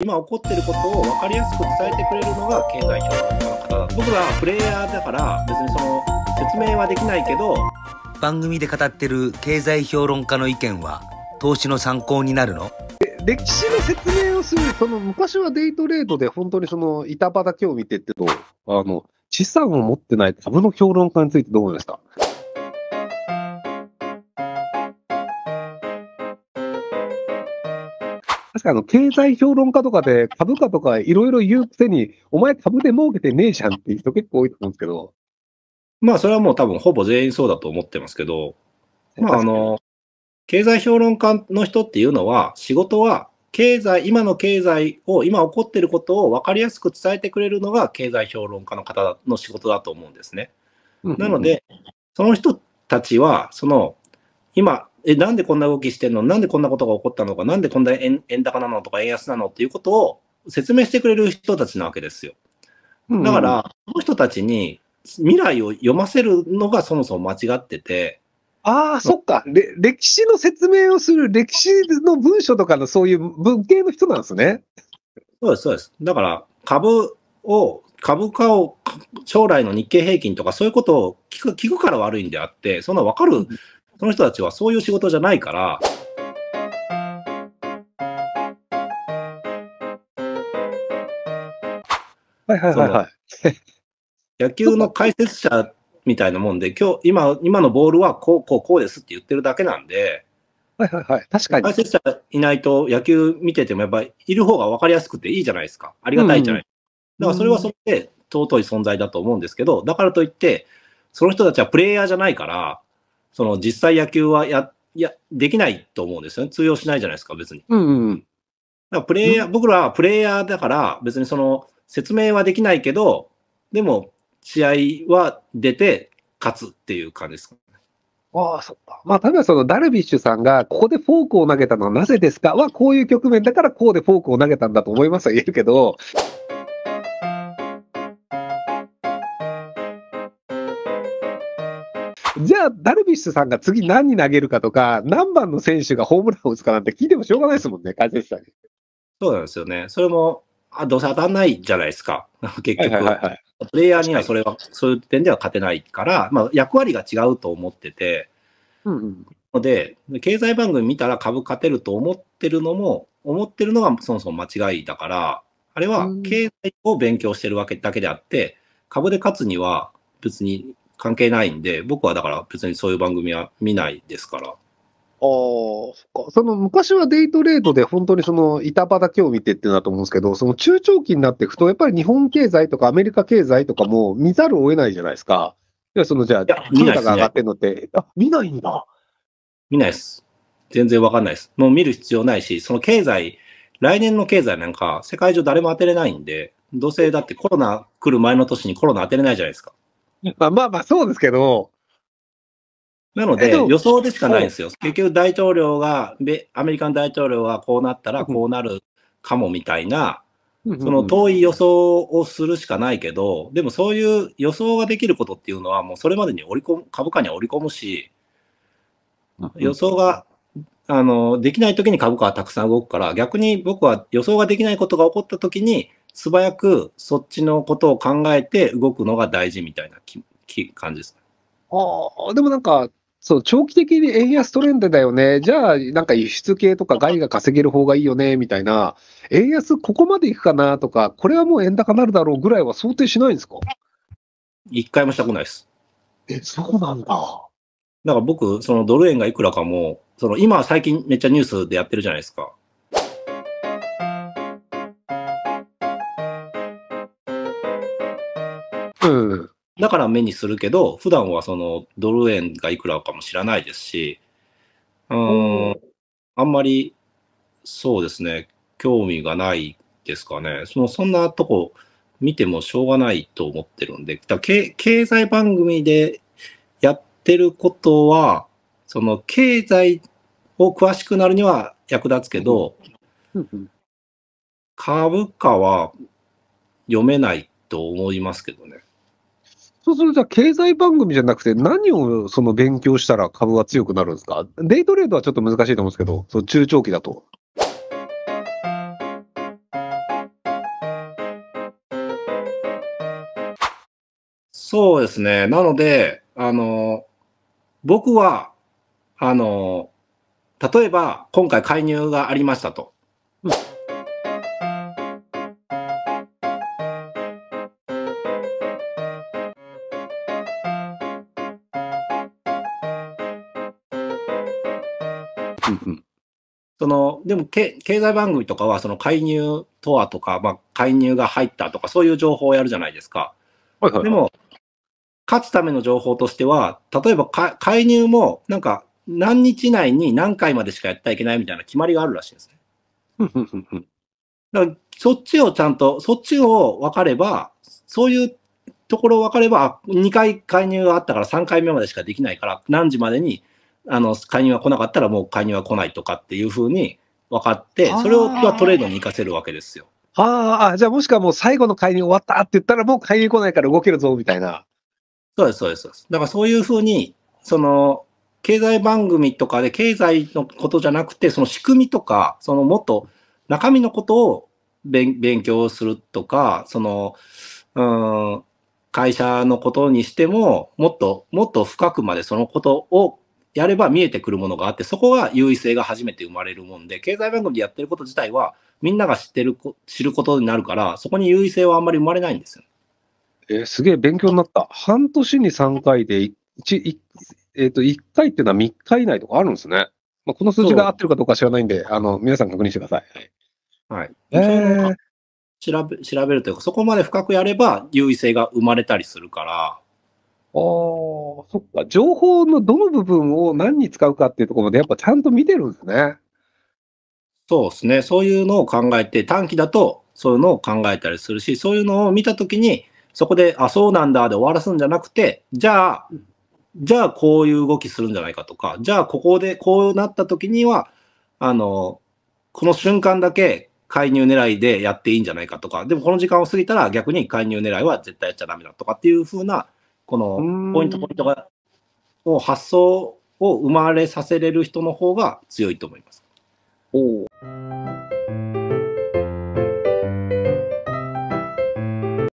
今起こってることを分かりやすく伝えてくれるのが経済評論家の方だ僕らはプレイヤーだから別にその説明はできないけど番組で語ってる経済評論家の意見は投資の参考になるの歴史の説明をするその昔はデイトレードで本当にその板場だけを見てってとあの資産を持ってない株の評論家についてどう思いますか確かあの経済評論家とかで 株価とかいろいろ言うくせに、お前株で儲けてねえじゃんっていう人結構多いと思うんですけど。まあ、それはもう多分ほぼ全員そうだと思ってますけど、まあ、あの、経済評論家の人っていうのは、仕事は経済、今の経済を、今起こっていることを分かりやすく伝えてくれるのが経済評論家の方の仕事だと思うんですね。なので、その人たちは、その、今、え、なんでこんな動きしてんのなんでこんなことが起こったのかなんでこんな円円高なのとか円安なのっていうことを説明してくれる人たちなわけですよ。だから、その人たちに未来を読ませるのがそもそも間違ってて。ああ、そっか。歴史の説明をする歴史の文書とかのそういう文系の人なんですね。そうです、そうです。だから、株を、株価を、将来の日経平均とかそういうことを聞く聞くから悪いんであって、そんなわかるその人たちはそういう仕事じゃないから、はいはいはい、はい、野球の解説者みたいなもんで、今日、今、今のボールはこう、こう、こうですって言ってるだけなんで、はいはいはい。確かに。解説者いないと野球見ててもやっぱりいる方が分かりやすくていいじゃないですか。ありがたいじゃないですか。うん、だからそれはそれで尊い存在だと思うんですけど、だからといって、その人たちはプレイヤーじゃないから、その実際野球はや、や、できないと思うんですよね。通用しないじゃないですか、別に。うんうん。だからプレイヤー、うん、僕らはプレイヤーだから、別にその、説明はできないけど、でも、試合は出て勝つっていう感じですかね。ああ、そっか。まあ、例えばそのダルビッシュさんが、ここでフォークを投げたのはなぜですかは、こういう局面だから、こうでフォークを投げたんだと思いますは言えるけど、じゃあ、ダルビッシュさんが次何に投げるかとか、何番の選手がホームランを打つかなんて聞いてもしょうがないですもんね、解説者に。そうなんですよね。それも、あどうせ当たんないじゃないですか、結局。プレイヤーにはそれは、そういう点では勝てないから、まあ、役割が違うと思ってて、うんうん、ので、経済番組見たら株勝てると思ってるのも、思ってるのがそもそも間違いだから、あれは経済を勉強してるわけだけであって、株で勝つには別に関係ないんで、僕はだから別にそういう番組は見ないですから。ああ、そっか。その昔はデイトレードで本当にその板場だけを見てってなと思うんですけど、その中長期になっていくと、やっぱり日本経済とかアメリカ経済とかも見ざるを得ないじゃないですか。いや、そのじゃあ、見ない、ね、が上がってるのって、あ、見ないんだ。見ないです。全然わかんないです。もう見る必要ないし、その経済、来年の経済なんか世界中誰も当てれないんで、どうせだってコロナ来る前の年にコロナ当てれないじゃないですか。まあまあまあ、そうですけど。なので、予想でしかないんですよ。結局、大統領が、アメリカの大統領がこうなったらこうなるかもみたいな、その遠い予想をするしかないけど、でもそういう予想ができることっていうのは、もうそれまでに織り込む株価に織り込むし、予想があのできないときに株価はたくさん動くから、逆に僕は予想ができないことが起こったときに、素早くそっちのことを考えて動くのが大事みたいなきき感じですか、ああ、でもなんか、そう、長期的に円安トレンドだよね。じゃあ、なんか輸出系とか外が稼げる方がいいよね、みたいな。円安ここまでいくかなとか、これはもう円高なるだろうぐらいは想定しないんですか一回もしたくないです。え、そうなんだ。だから僕、そのドル円がいくらかも、その今最近めっちゃニュースでやってるじゃないですか。うん。だから目にするけど、普段はそのドル円がいくらかも知らないですし、うん、あんまり、そうですね、興味がないですかね。そのそんなとこ見てもしょうがないと思ってるんで、だ経経済番組でやってることは、その経済を詳しくなるには役立つけど、うんうん、株価は読めないと思いますけどね。そうすると、じゃあ、経済番組じゃなくて、何をその勉強したら株は強くなるんですかデイトレードはちょっと難しいと思うんですけど、その中長期だと。そうですね。なので、あの、僕は、あの、例えば、今回介入がありましたと。うんうん。その、でもけ、経済番組とかは、その介入とはとか、まあ、介入が入ったとか、そういう情報をやるじゃないですか。はいはい、でも、勝つための情報としては、例えば介入も、なんか、何日以内に何回までしかやってはいけないみたいな決まりがあるらしいんですね。だからそっちをちゃんと、そっちを分かれば、そういうところ分かれば、2回介入があったから3回目までしかできないから、何時までにあの、介入は来なかったらもう介入は来ないとかっていうふうに分かって、それをトレードに活かせるわけですよ。ああ、じゃあもしくはもう最後の介入終わったって言ったらもう介入来ないから動けるぞみたいな。そうです、そうです。だからそういうふうに、その、経済番組とかで経済のことじゃなくて、その仕組みとか、そのもっと中身のことを勉強するとか、その、うん、会社のことにしても、もっと、もっと深くまでそのことをやれば見えてくるものがあって、そこが優位性が初めて生まれるもんで、経済番組でやってること自体は、みんなが知ってるこ、知ることになるから、そこに優位性はあんまり生まれないんですよ、えー、すげえ勉強になった。半年に3回で1、えっ、ー、と、一回っていうのは3日以内とかあるんですね。まあ、この数字が合ってるかどうか知らないんで、あの、皆さん確認してください。はい。えー、調べ、調べるというか、そこまで深くやれば優位性が生まれたりするから、ああ、そっか。情報のどの部分を何に使うかっていうところまでやっぱちゃんと見てるんですね。そうですね。そういうのを考えて、短期だとそういうのを考えたりするし、そういうのを見たときに、そこで、あ、そうなんだで終わらすんじゃなくて、じゃあ、じゃあこういう動きするんじゃないかとか、じゃあここでこうなった時には、あの、この瞬間だけ介入狙いでやっていいんじゃないかとか、でもこの時間を過ぎたら逆に介入狙いは絶対やっちゃダメだとかっていう風なこのポイントポイントが、を発想を生まれさせれる人の方が強いと思います。お